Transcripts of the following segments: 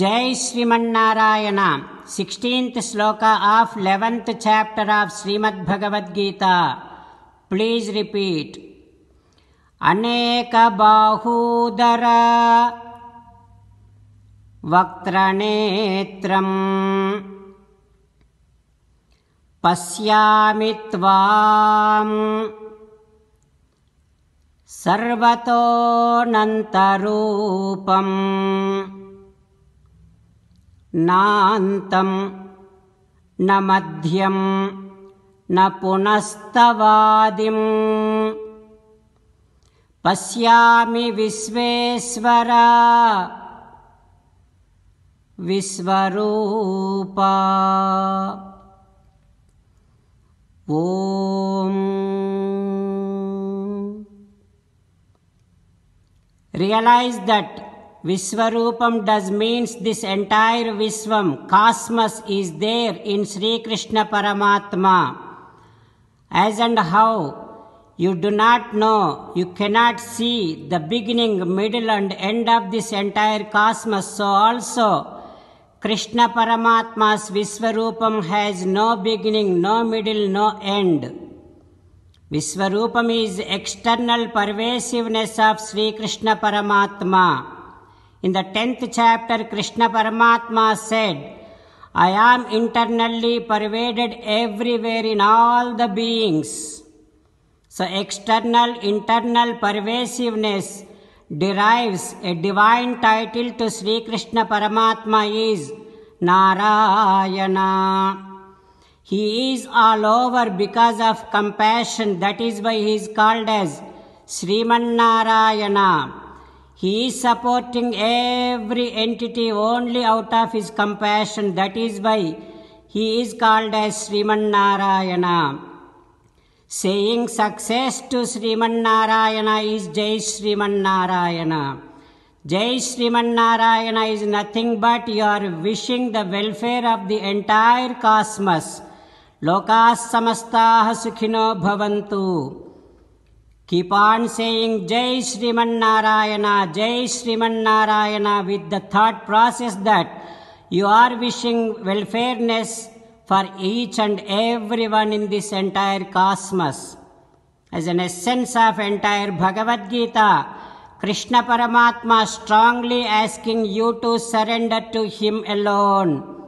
जय् Shrimannarayana sixteenth shloka of eleventh chapter of Shrimad Bhagavad Gita please repeat अनेकबाहूदर वक्त्रनेत्रम् पश्यामि त्वाम् सर्वतोऽनन्तरूपम् नान्तं न मध्यं न पुनस्तवादिम् पश्यामि विश्वेश्वरा विश्वरूपा ॐ realise that Vishwarupam does means this entire visvam cosmos is there in Sri Krishna Paramatma. As and how you do not know, you cannot see the beginning, middle and end of this entire cosmos. So also, Krishna Paramatma's Vishwarupam has no beginning, no middle, no end. Vishwarupam is external pervasiveness of Sri Krishna Paramatma. In the 10th chapter, Krishna Paramatma said, I am internally pervaded everywhere in all the beings. So, external internal pervasiveness derives a divine title to Sri Krishna Paramatma is Narayana. He is all over because of compassion. That is why he is called as Sriman Narayana. He is supporting every entity only out of his compassion. That is why he is called as Sriman Narayana. Saying success to Sriman Narayana is Jai Sriman Narayana. Jai Sriman Narayana is nothing but you are wishing the welfare of the entire cosmos. Lokas samastaha sukhino bhavantu. Keep on saying Jai Srimannarayana, Jai Srimannarayana with the thought process that you are wishing welfareness for each and everyone in this entire cosmos. As an essence of entire Bhagavad Gita, Krishna Paramatma strongly asking you to surrender to Him alone.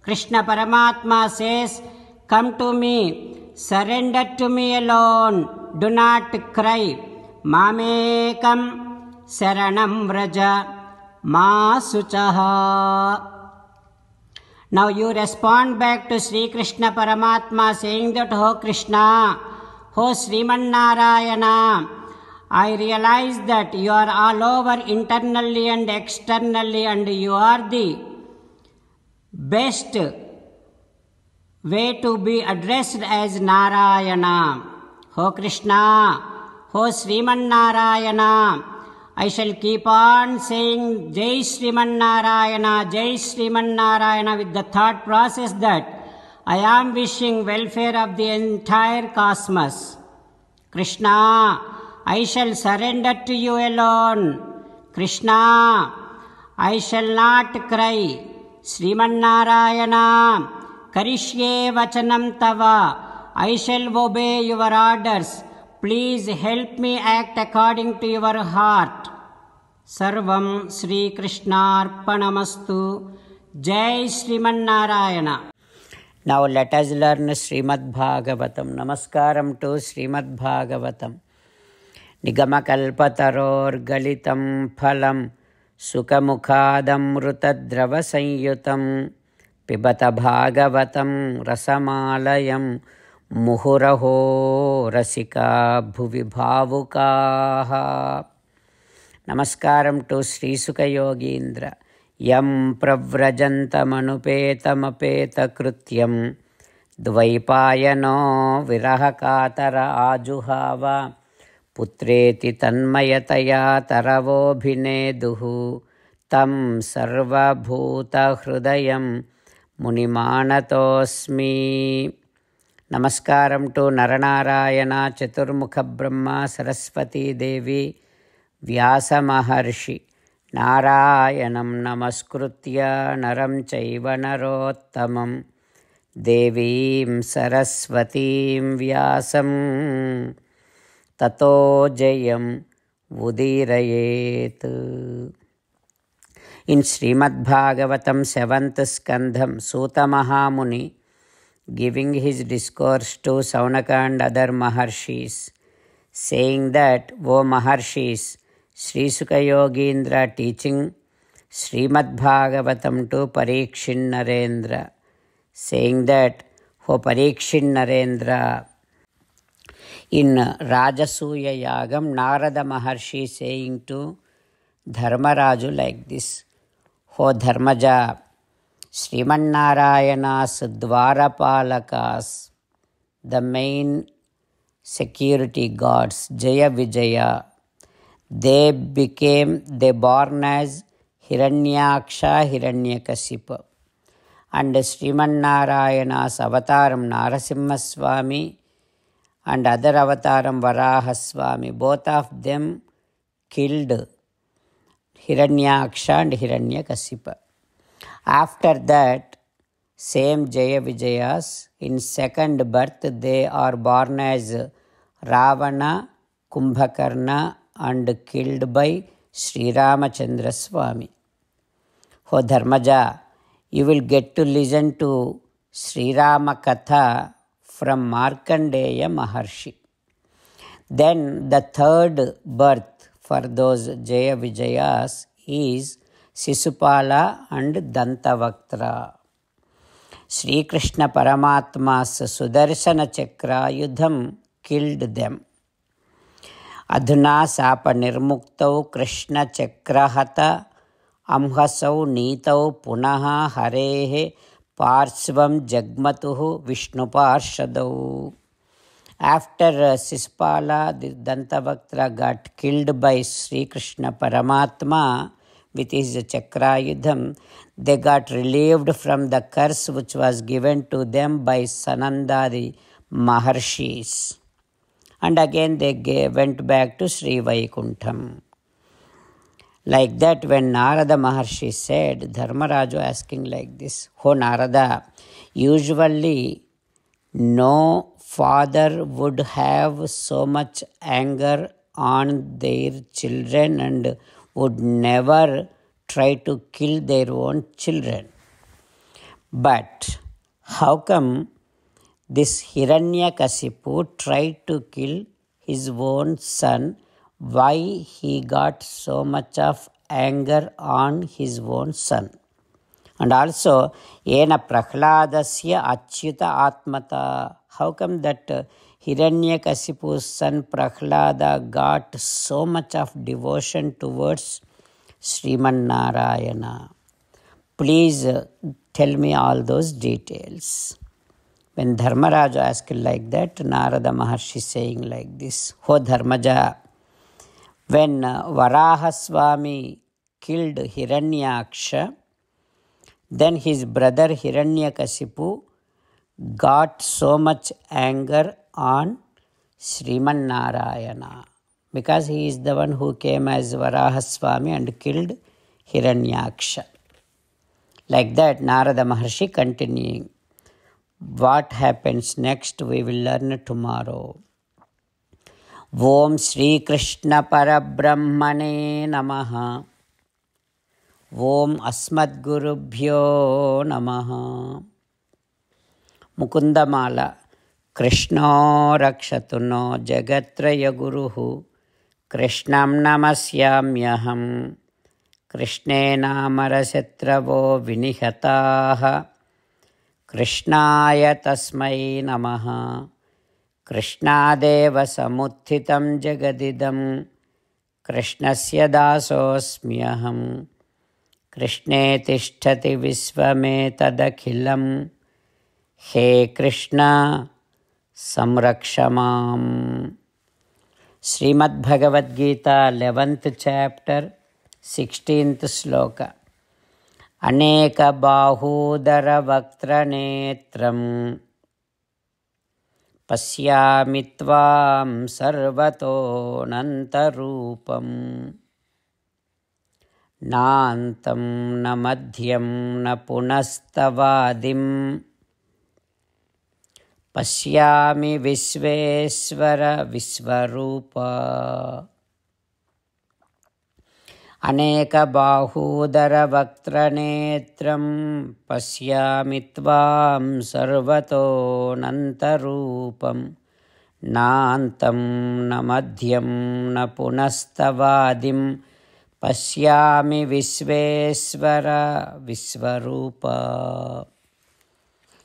Krishna Paramatma says, Come to me, surrender to me alone. Do not cry मामेकं शरणं व्रज मा शुचः Now you respond back to Sri Krishna Paramatma saying that, Ho Krishna, Ho Sriman Narayana, I realize that you are all over internally and externally and you are the best way to be addressed as Narayana. ಹೋ ಕೃಷ್ಣ ಹೋ Shrimannarayana I shall keep on saying Jai Shrimannarayana Jai Shrimannarayana with the thought process that I am wishing welfare of the entire cosmos Krishna I shall surrender to you alone Krishna I shall not cry Shrimannarayana ಕರಿಷ್ಯೇ ವಚನಂ ತವ I shall obey your orders. Please help me act according to your heart. Sarvam Sri Krishna Arpanamastu Jai Srimannarayana. Now let us learn Srimad Bhagavatam. Namaskaram to Sri Srimad Nigama Nigamakalpataror Galitam Phalam Sukamukhadam Rutadravasayutam Pibata Bhagavatam Rasamalayam. मुहुरहो रसिका भुवि भावुकाः नमस्कारं to श्रीसुखयोगीन्द्र यं प्रव्रजन्तमनुपेतमपेतकृत्यं द्वैपायनो विरहकातर आजुहाव पुत्रेति तन्मयतया तरवोऽभिनेदुः तं सर्वभूतहृदयं मुनिमानतोऽस्मि నమస్కారం to Nara Narayana చతుర్ముఖ బ్రహ్మ సరస్వతీదేవి వ్యాసమహర్షి నారాయణం నమస్కృత్య నరం చైవ నరోత్తమం దేవీం సరస్వతీం వ్యాసం తతో జయం ఉదీరయేత్ in Shrimad Bhagavatam seventh skandham Suta Mahamuni giving his discourse to Saunaka and other Maharshis, saying that, O Maharshis, Sri Yogendra teaching Srimad Bhagavatam to Parikshin Narendra, saying that, O Parikshin Narendra, in Rajasuya Yagam, Narada Maharshi saying to Dharmaraju like this, O Dharmaja, Srimannarayanas Dwarapalakas, the main security guards, Jaya Vijaya, they became, they born as Hiranyaksha Hiranyakasipa. And Srimannarayanas avataram Narasimhaswami and other avataram Varahaswami, both of them killed Hiranyaksha and Hiranyakasipa. After that, same Jaya Vijayas, in second birth, they are born as Ravana, Kumbhakarna, and killed by Sri Ramachandra Swami. Oh Dharmaja, you will get to listen to Sri Rama Katha from Markandeya Maharshi. Then the third birth for those Jaya Vijayas is Shishupala and Dantavakra Shri Krishna Paramatma's Sudarshana chakrayudham killed them అధునా శాప నిర్ముక్తౌ కృష్ణచక్రహత అంహసౌ నీతౌ పునః హరే పార్శ్వం జగ్మతు విష్ణుపార్షదౌ after Sishupala Dantavakra got killed by Shri Krishna Paramatma with his Chakrayudham, they got relieved from the curse which was given to them by Sanandari Maharshis. And again they gave, went back to Sri Vaikuntham. Like that, when Narada Maharshi said, Dharmaraja asking like this, Ho Narada, usually no father would have so much anger on their children and would never try to kill their own children. But how come this Hiranyakasipu tried to kill his own son? Why he got so much of anger on his own son? And also, Yena Prahladasya Achyuta Atmata how come that uh, Hiranyakasipu's son Prahlada got so much of devotion towards Sriman Narayana? Please uh, tell me all those details. When Dharmaraja asked like that, Narada Maharshi saying like this, Ho Dharmaja, when uh, Varahaswami killed Hiranyaksha, then his brother Hiranyakasipu got so much anger on Sriman Narayana because he is the one who came as Swami and killed Hiranyaksha. Like that, Narada Maharshi continuing. What happens next, we will learn tomorrow. Sri ॐ श्रीकृष्णपरब्रह्मणे नमः ॐ अस्मद्गुरुभ्यो नमः मुकुन्दमाला कृष्णो रक्षतु no जगत्र कृष्णं नमस्याम्यहं कृष्णेनामरशत्रवो विनिहताः कृष्णाय तस्मै नमः कृष्णादेव समुत्थितं जगदिदं कृष्णस्य दासोऽस्म्यहं कृष्णे तिष्ठति विश्वमेतदखिलम् హే కృష్ణ సంరక్ష మాం Shrimad Bhagavad Gita eleventh chapter sixteenth shloka అనేక బాహూదర వక్త్రనేత్రం పశ్యామి త్వాం సర్వతోనంతరూపం నాంతం న మధ్యం న పునస్తవాదిం पश्यामि विश्वेश्वर विश्वरूप अनेकबाहूदरवक्त्रनेत्रं पश्यामि त्वां सर्वतोऽनन्तरूपं नान्तं न मध्यं न पुनस्तवादिं पश्यामि विश्वेश्वर विश्वरूपा